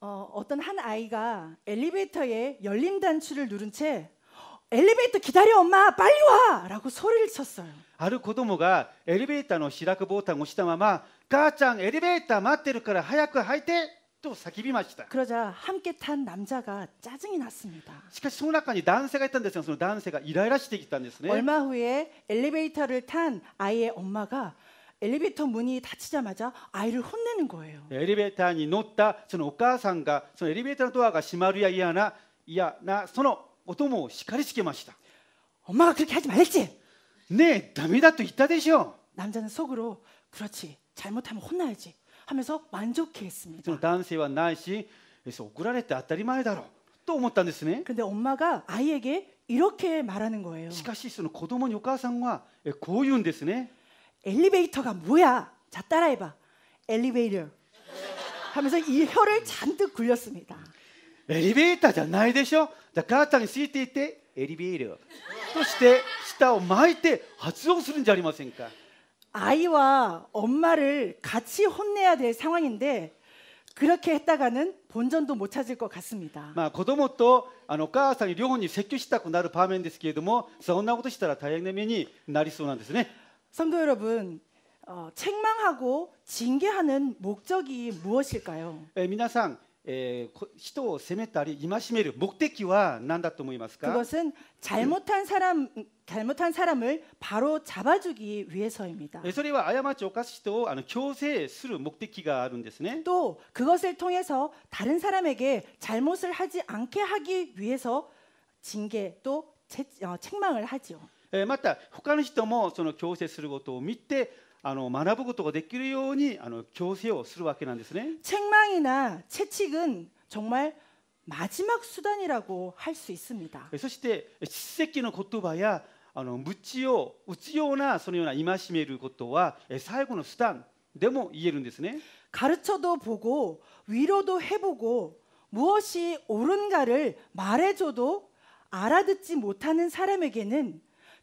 어, 어떤 한 아이가 엘리베이터에 열린 단추를 누른 채 엘리베이터 기다려 엄마 빨리 와라고 소리를 쳤어요. ある子供がエレベーターの開くボタンを押したまま母ちゃんエレベーター待ってるから早く入ってと叫びました 그러자 함께 탄 남자가 짜증이 났습니다. しかしその中に男性がいたんですよ。その男性がイライラしてきたんですね。 얼마 후에 엘리베이터를 탄 아이의 엄마가 엘리베이터 문이 닫히자마자 아이를 혼내는 거예요.エレベーターに乗ったそのお母さんがそのエレベーターのドアが閉まるや嫌な嫌なそのお供を叱りつけました。 엄마가 그렇게 하지 말랬지. 네, 담이다 또 있다 되죠. 남자는 속으로 그렇지 잘못하면 혼나야지 하면서 만족해했습니다. その男性はないし、怒られて当たり前だろうと思ったんですね。 근데 엄마가 아이에게 이렇게 말하는 거예요. しかしその子供にお母さんはこう言うんですね。 엘리베이터가 뭐야? 자 따라해봐. 엘리베이터 하면서 이 혀를 잔뜩 굴렸습니다. 엘리베이터 じゃないでしょだからんについていて 엘리베이터 そして舌を巻いて発音するんじゃありませんか 아이와 엄마를 같이 혼내야 될 상황인데 그렇게 했다가는 본전도 못 찾을 것 같습니다. まあ子供とあのお母さんに両方に説教したくなる場面ですけれどもそんなことしたら大変な目になりそうなんですね。 성도 여러분, 어, 책망하고 징계하는 목적이 무엇일까요? え皆さんえ人を責めたり戒める目的は何だと思いますか 예, 예, 그것은 잘못한 사람 잘못한 사람을 바로 잡아주기 위해서입니다. えそれは過ちを犯す人をあ強制する目的があるんですね또 예, 그것을 통해서 다른 사람에게 잘못을 하지 않게 하기 위해서 징계 또 채- 어, 책망을 하지요. えまた他の人もその強制することを見てあの学ぶことができるようにあの強制をするわけなんですね。책망이나채찍은정말 마지막 수단이라고 할 수 있습니다. そして奇跡の言葉やあの無知を打つようなそのような戒めることは最後の手段でも言えるんですね. 가르쳐도 보고 위로도 해보고 무엇이 옳은가를 말해줘도 알아듣지 못하는 사람에게는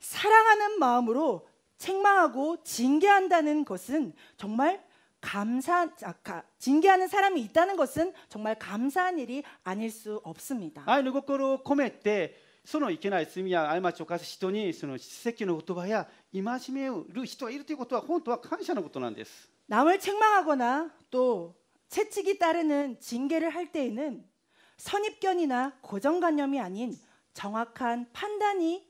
사랑하는 마음으로 책망하고 징계한다는 것은 정말 감사 아, 까 징계하는 사람이 있다는 것은 정말 감사한 일이 아닐 수 없습니다. 아이의心を 込めてそのいけない罪や過ちを犯す人にその奇跡の言葉や戒める人がいるということは本当は感謝のことなんです。 남을 책망하거나 또 채찍이 따르는 징계를 할 때에는 선입견이나 고정관념이 아닌 정확한 판단이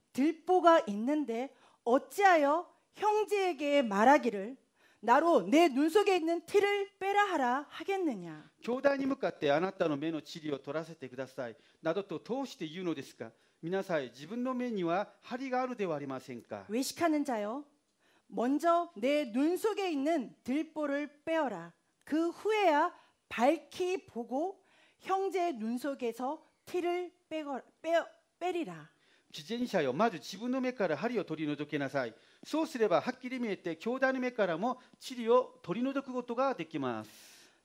들보가 있는데 어찌하여 형제에게 말하기를 나로 내 눈 속에 있는 티를 빼라 하라 하겠느냐. 兄弟に向かってあなたの目の塵を取らせてくださいなどと通して言うのですが皆さん自分の目には針があるではありませんか 외식하는 자여 먼저 내 눈 속에 있는 들보를 빼어라. 그 후에야 밝히 보고 형제의 눈 속에서 티를 빼거, 빼, 빼리라. 自転車よまず自分の目から針を取り除きなさいそうすればはっきり見えて兄弟の目からも理を取り除くことができます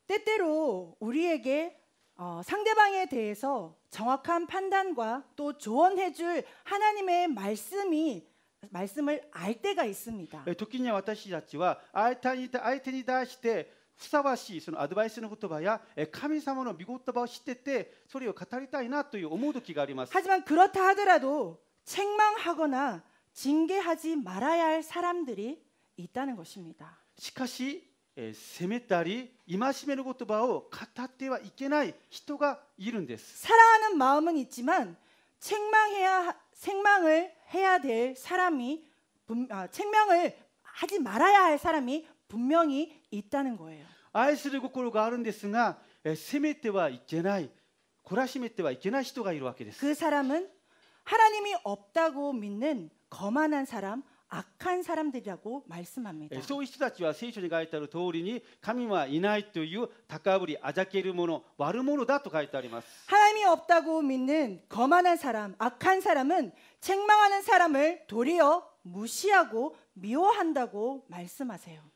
때때로우리에게어상대방에대해서정확한판단과또조언해줄하나님의말씀이말씀을알때가있습니다時に私たちは相手に対して ふさわしいそのアドバイスの言葉や神様の御言葉を知っててそれを語りたいなという思う時があります。하지만그렇다하더라도책망하거나징계하지말아야할사람들이있다는것입니다。しかし責めたり戒める言葉を語ってはいけない人がいるんです。사랑하는마음은있지만책망해야책망을해야될사람이책망을하지말아야할사람이분명히 있다는 거예요. 愛する心があるんですが、責めてはいけない、懲らしめてはいけない人がいるわけです.그 사람은 하나님이 없다고 믿는 거만한 사람, 악한 사람들이라고 말씀합니다. そういう人たちは聖書に書いてある通りに神はいないという高ぶりあざけるもの悪者だと書いてあります 하나님이 없다고 믿는 거만한 사람, 악한 사람은 책망하는 사람을 도리어 무시하고 미워한다고 말씀하세요.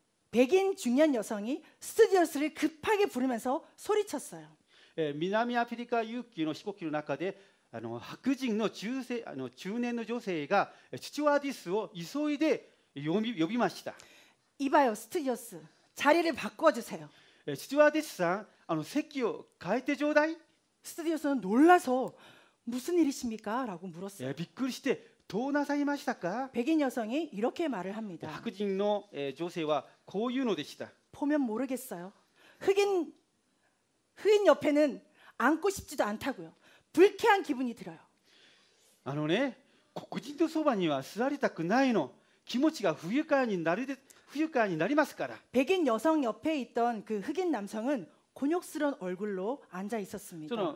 백인 중년 여성이 스튜디오스를 급하게 부르면서 소리쳤어요. 南アフリカ有給の飛行機の中であの白人の中世あの中年の女性がスチュワーディスを急いで呼び呼びました。이봐요스튜디오스자리를바꿔주세요スチュワーディスさんあの席を変えてちょうだい。スチュワーディス는놀라서무슨일이십니까라고물었어요 예, びっくりして 도나사이마시다까? 백인 여성이 이렇게 말을 합니다. 학진노 아, 그 예, 조세와 고유노데시다. 보면 모르겠어요. 흑인 흑인 옆에는 안고 싶지도 않다고요. 불쾌한 기분이 들어요. 아노네 국진도 소바니와 쓰아리타쿠나이노 기모치가 후유가니 나리데 후유가니 나리마스 백인 여성 옆에 있던 그 흑인 남성은 곤욕스러운 얼굴로 앉아 있었습니다. 저는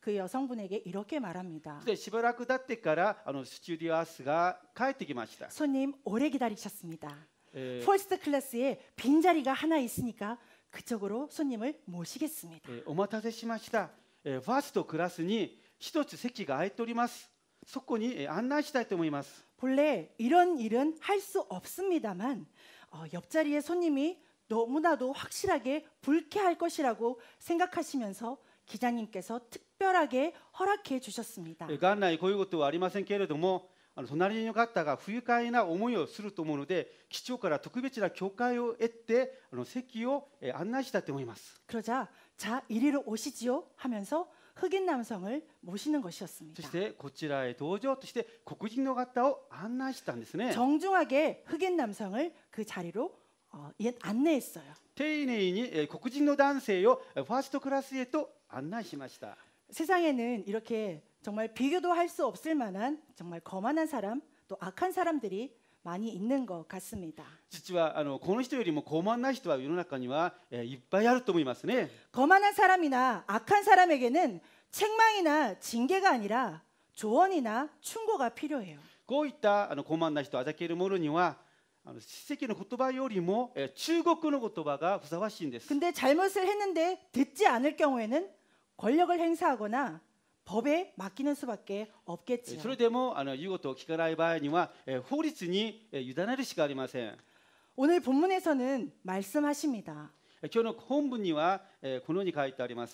그 여성분에게 이렇게 말합니다. でしからあのスチュー帰ってきました 네, 손님 오래 기다리셨습니다. 예. 퍼스트 클래스에 빈자리가 하나 있으니까 그쪽으로 손님을 모시겠습니다. えお待たせしましたえーファーストつ席が空いておりますそこにえしたいと思います 예, 예, 본래 이런 일은 할 수 없습니다만 어, 옆자리의 손님이 너무나도 확실하게 불쾌할 것이라고 생각하시면서 기자님께서 특 특별하게 허락해 주셨습니다. 元来こういうことはありませんけれども、あの隣の方が不愉快な思いをすると思うので、基調から特別な教会を得て、あの席をえー案内したと思います。 그러자 자 이리로 오시지요 하면서 흑인 남성을 모시는 そ 것이었습니다. してこちらへ登場として黒人の方を案内したんですね。 정중하게 흑인 남성을 그 자리로 어, 예, 안내했어요. 丁寧にえー黒人の男性をえーファーストクラスへと案内しました。 세상에는 이렇게 정말 비교도 할 수 없을 만한 정말 거만한 사람 또 악한 사람들이 많이 있는 것 같습니다. 実はあのこの人よりも傲慢な人は世の中にはいっぱいあると思いますね. 뭐 예, 뭐 거만한 사람이나 악한 사람에게는 책망이나 징계가 아니라 조언이나 충고가 필요해요. こういったあの傲慢な人あざける者にはあの指摘の言葉よりも中国の言葉がふさわしいんです. 뭐, 예, 근데 잘못을 했는데 듣지 않을 경우에는 권력을 행사하거나 법에 맡기는 수밖에 없겠지요. それでもあの言うことを聞かない場合には法律に委ねるし 예, 예, 예, 오늘 본문에서는 말씀하십니다. 今日の本文にはこのように書いてあ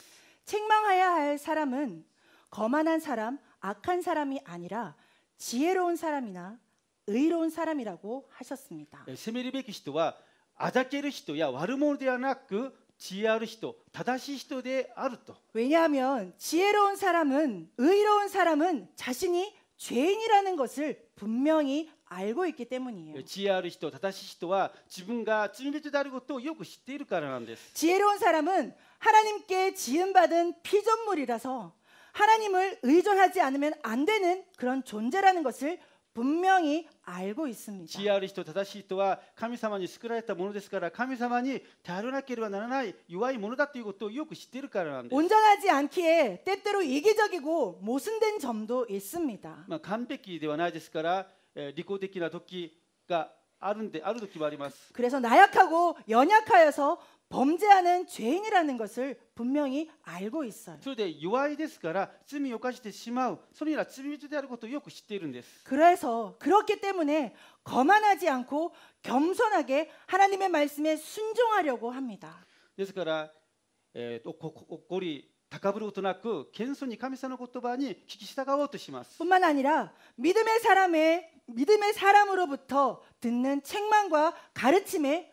책망해야 할 사람은 거만한 사람, 악한 사람이 아니라 지혜로운 사람이나 의로운 사람이라고 하셨습니다. 세미리베키 시도와 아자케르 시도야 와르모르ではなく 지혜하는 시 다다시 시도에 아르 왜냐하면 지혜로운 사람은 의로운 사람은 자신이 죄인이라는 것을 분명히 알고 있기 때문이에요. 예, 지혜하는 시도, 다다시 시도와 지분과 찔리지 다르고 또 요구 시대일 까라는 데스. 지혜로운 사람은 하나님께 지음 받은 피조물이라서 하나님을 의존하지 않으면 안 되는 그런 존재라는 것을 분명히 알고 있습니다. 知ある人正しい人は神様に作られたものですから神様に頼らなければならない弱いものだということをよく知っているからなんです。 온전하지 않기에 때때로 이기적이고 모순된 점도 있습니다. まあ完璧ではないですからえ利己的な時があるんである時もあります그래서 나약하고 연약하여서 범죄하는 죄인이라는 것을 분명히 알고 있어요. 弱いですから罪を犯してしまうそれら罪人であることをよく知っているんです 그래서 그렇기 때문에 거만하지 않고 겸손하게 하나님의 말씀에 순종하려고 합니다. ですからえ怒り高ぶることなく謙遜に神様の言葉に聞き従おうとします 뿐만 아니라 믿음의 사람의 믿음의 사람으로부터 듣는 책망과 가르침에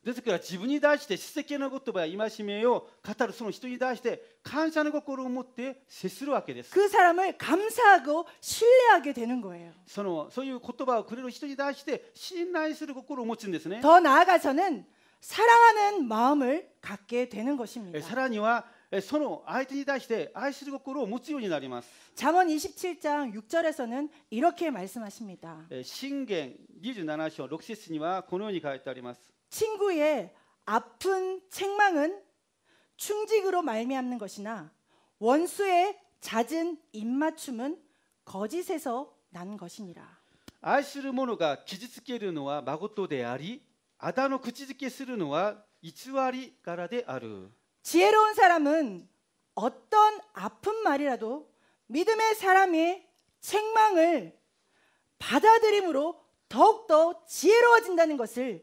ですから自分に対して史跡の言葉や戒めを語るその人に対して感謝の心を持って接するわけです。그사람을감사하고신뢰하게되는거예요そのそういう言葉をくれる人に対して信頼する心を持つんですね。더나아가서는사랑하는마음을갖게되는것입니 다. 사랑이와その相手に対して愛する心を持つようになります。잠언27장6절에서는이렇게말씀하십니 다. 신경27章6節にはこのように書いてあります。 친구의 아픈 책망은 충직으로 말미암는 것이나 원수의 잦은 입맞춤은 거짓에서 난 것이니라. 愛する者が傷つけるのは誠であり、あだの口づけするのは偽りからである. 지혜로운 사람은 어떤 아픈 말이라도 믿음의 사람의 책망을 받아들임으로 더욱더 지혜로워진다는 것을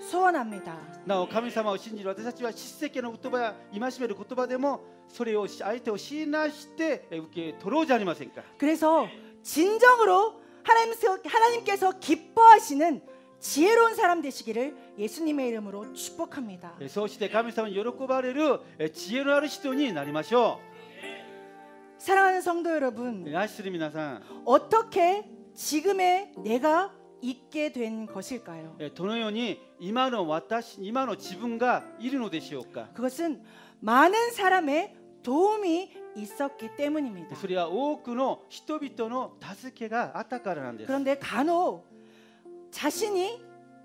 소원합니다. なお神様を信じる私たちは叱責の言葉や戒める言葉でもそれを相手を信なして受け取ろうじゃありませんか。 그래서 진정으로 하나님께서, 하나님께서 기뻐하시는 지혜로운 사람 되시기를 예수님의 이름으로 축복합니다. えそうして神様に喜ばれるえ知恵のある人になりましょ 사랑하는 성도 う。 여러분, え愛する皆さん、 어떻게 지금의 내가 있게 된 것일까요? どのように今の私今の自分がいるのでしょうか? 예, 그것은 많은 사람의 도움이 있었기 때문입니다. 그런데 간혹 자신이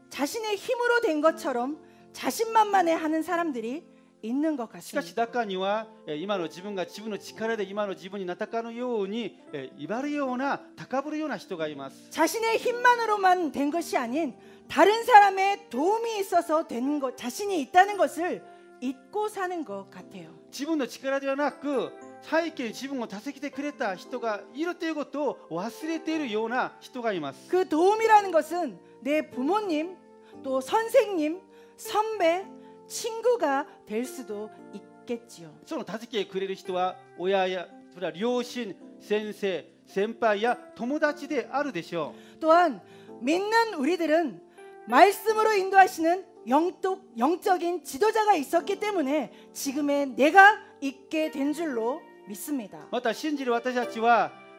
자신의 힘으로 된 것처럼 자신만만해 하는 사람들이 있는 것しかし 같습니다. 中にはえー今の自分が自分の力で今の自分になったかのようにえー威張るような高ぶるような人がいます 자신의 힘만으로만 된 것이 아닌 다른 사람의 도움이 있어서 된 것, 자신이 있다는 것을 잊고 사는 것 같아요. 自分の力ではなく背景自分を助けてくれた人がいるということを忘れているような人がいます그 도움이라는 것은 내 부모님, 또 선생님, 선배, 친구가 될 수도 있겠지요. その助けくれる人は親やそれは両親先生先輩や友達であるでしょう 또한 믿는 우리들은 말씀으로 인도하시는 영적, 영적인 지도자가 있었기 때문에 지금의 내가 있게 된 줄로 믿습니다. また信じる私たちは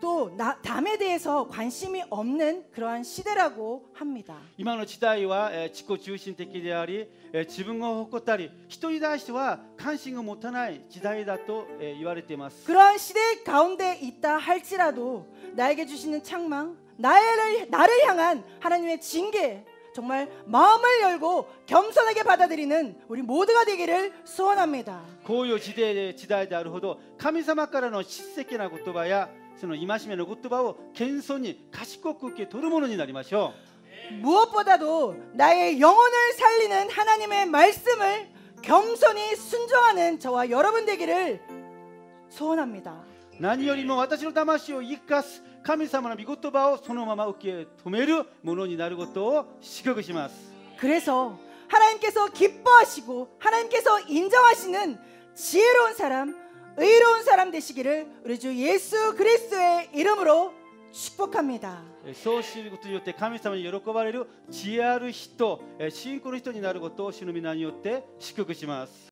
또 나, 담에 대해서 관심이 없는 그러한 시대라고 합니다. 今の時代はえ自分を誇ったり人に対しては関心が持たない時代だと言われています 그런 시대 가운데 있다 할지라도 나에게 주시는 창망, 나를 나를 향한 하나님의 징계 정말 마음을 열고 겸손하게 받아들이는 우리 모두가 되기를 소원합니다. 고요 시대의 시대であるほど神様からの叱責な言葉や その戒めの言葉を謙遜に賢く受け取るものになりましょう。 무엇보다도 나의 영혼을 살리는 하나님의 말씀을 겸손히 순종하는 저와 여러분 되기를 소원합니다. 난리何よりも私の魂を生かす神미고御바오をそ마마ま受け止めるものになることを祝福시마스 그래서 하나님께서 기뻐하시고 하나님께서 인정하시는 지혜로운 사람 의로운사람되시기를우리주예수그리스도의이름으로축복합니다そうすることによって神様に喜ばれる知恵ある人信仰の人になることを主の皆によって祝福します。